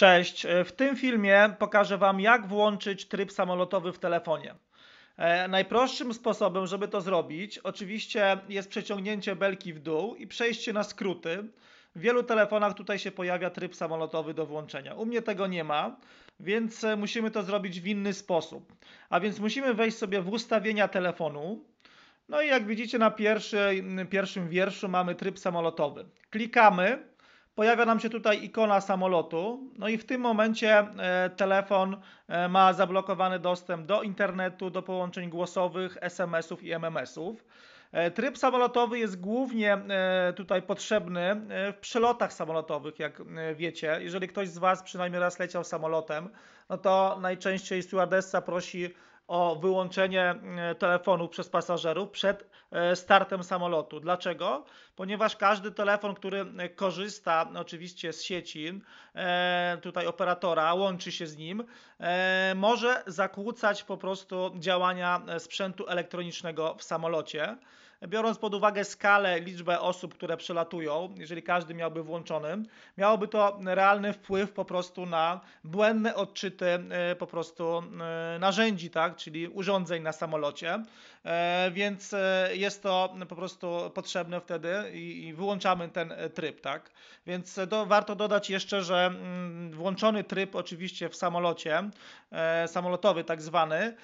Cześć, e, w tym filmie pokażę Wam jak włączyć tryb samolotowy w telefonie. E, najprostszym sposobem, żeby to zrobić, oczywiście jest przeciągnięcie belki w dół i przejście na skróty. W wielu telefonach tutaj się pojawia tryb samolotowy do włączenia. U mnie tego nie ma, więc e, musimy to zrobić w inny sposób. A więc musimy wejść sobie w ustawienia telefonu. No i jak widzicie na pierwszy, pierwszym wierszu mamy tryb samolotowy. Klikamy pojawia nam się tutaj ikona samolotu, no i w tym momencie e, telefon e, ma zablokowany dostęp do internetu, do połączeń głosowych, SMS-ów i MMS-ów. E, tryb samolotowy jest głównie tutaj potrzebny w przelotach samolotowych, jak wiecie. Jeżeli ktoś z Was przynajmniej raz leciał samolotem, no to najczęściej stewardessa prosi o wyłączenie e, telefonu przez pasażerów przed e, startem samolotu. Dlaczego? Ponieważ każdy telefon, który e, korzysta oczywiście z sieci, tutaj operatora, łączy się z nim, może zakłócać po prostu działania sprzętu elektronicznego w samolocie biorąc pod uwagę skalę, liczbę osób, które przelatują, jeżeli każdy miałby włączony, miałoby to realny wpływ po prostu na błędne odczyty e, po prostu e, narzędzi, tak, czyli urządzeń na samolocie, e, więc jest to po prostu potrzebne wtedy i wyłączamy ten tryb, tak. Więc do, warto dodać jeszcze, że mm, włączony tryb oczywiście w samolocie, samolotowy tak zwany,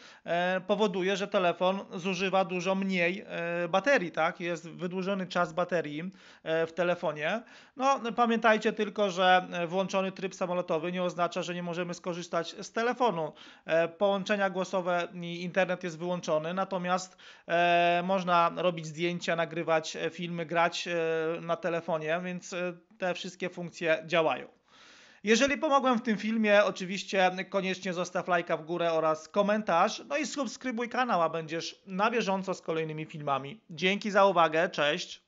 powoduje, że telefon zużywa dużo mniej baterii baterii, tak? Jest wydłużony czas baterii e, w telefonie. No, pamiętajcie tylko, że e, włączony tryb samolotowy nie oznacza, że nie możemy skorzystać z telefonu. E, połączenia głosowe i internet jest wyłączony, natomiast można robić zdjęcia, nagrywać filmy, grać na telefonie, więc te wszystkie funkcje działają. Jeżeli pomogłem w tym filmie, oczywiście koniecznie zostaw lajka w górę oraz komentarz, no i subskrybuj kanał, a będziesz na bieżąco z kolejnymi filmami. Dzięki za uwagę, cześć!